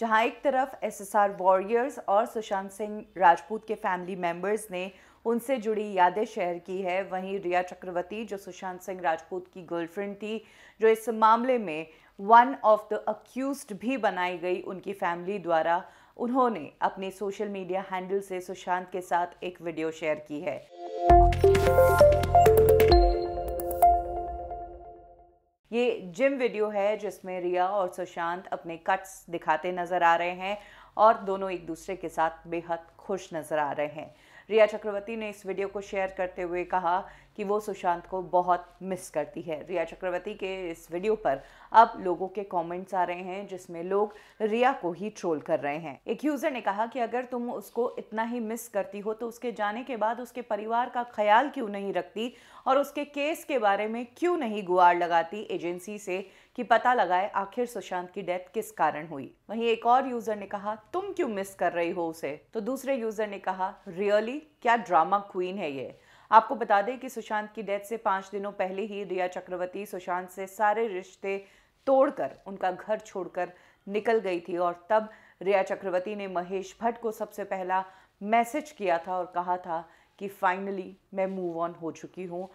जहां एक तरफ एसएसआर वॉरियर्स और सुशांत सिंह राजपूत के फैमिली मेंबर्स ने उनसे जुड़ी यादें शेयर की है वहीं रिया चक्रवर्ती जो सुशांत सिंह राजपूत की गर्लफ्रेंड थी जो इस मामले में वन ऑफ द अक्यूज भी बनाई गई उनकी फैमिली द्वारा उन्होंने अपने सोशल मीडिया हैंडल से सुशांत के साथ एक वीडियो शेयर की है जिम वीडियो है जिसमें रिया और सुशांत अपने कट्स दिखाते नज़र आ रहे हैं और दोनों एक दूसरे के साथ बेहद खुश नजर आ रहे हैं रिया चक्रवर्ती ने इस वीडियो को शेयर करते हुए कहा कि वो सुशांत को बहुत मिस करती है रिया चक्रवर्ती के इस वीडियो पर अब लोगों के कमेंट्स आ रहे हैं जिसमें लोग रिया को ही ट्रोल कर रहे हैं एक यूज़र ने कहा कि अगर तुम उसको इतना ही मिस करती हो तो उसके जाने के बाद उसके परिवार का ख्याल क्यों नहीं रखती और उसके केस के बारे में क्यों नहीं गुआर लगाती एजेंसी से कि पता लगाए आखिर सुशांत की डेथ किस कारण हुई वहीं एक और यूज़र ने कहा तुम क्यों मिस कर रही हो उसे तो दूसरे यूज़र ने कहा रियली really? क्या ड्रामा क्वीन है ये आपको बता दें कि सुशांत की डेथ से पांच दिनों पहले ही रिया चक्रवर्ती सुशांत से सारे रिश्ते तोड़कर उनका घर छोड़कर निकल गई थी और तब रिया चक्रवर्ती ने महेश भट्ट को सबसे पहला मैसेज किया था और कहा था कि फाइनली मैं मूव ऑन हो चुकी हूँ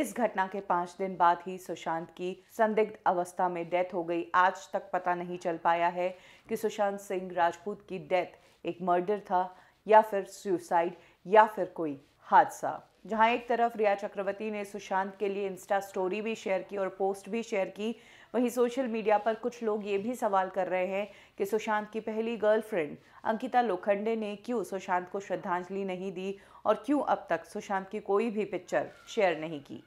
इस घटना के पांच दिन बाद ही सुशांत की संदिग्ध अवस्था में डेथ हो गई आज तक पता नहीं चल पाया है कि सुशांत सिंह राजपूत की डेथ एक मर्डर था या फिर सुसाइड या फिर कोई हादसा जहां एक तरफ रिया चक्रवर्ती ने सुशांत के लिए इंस्टा स्टोरी भी शेयर की और पोस्ट भी शेयर की वहीं सोशल मीडिया पर कुछ लोग ये भी सवाल कर रहे हैं कि सुशांत की पहली गर्लफ्रेंड अंकिता लोखंडे ने क्यों सुशांत को श्रद्धांजलि नहीं दी और क्यों अब तक सुशांत की कोई भी पिक्चर शेयर नहीं की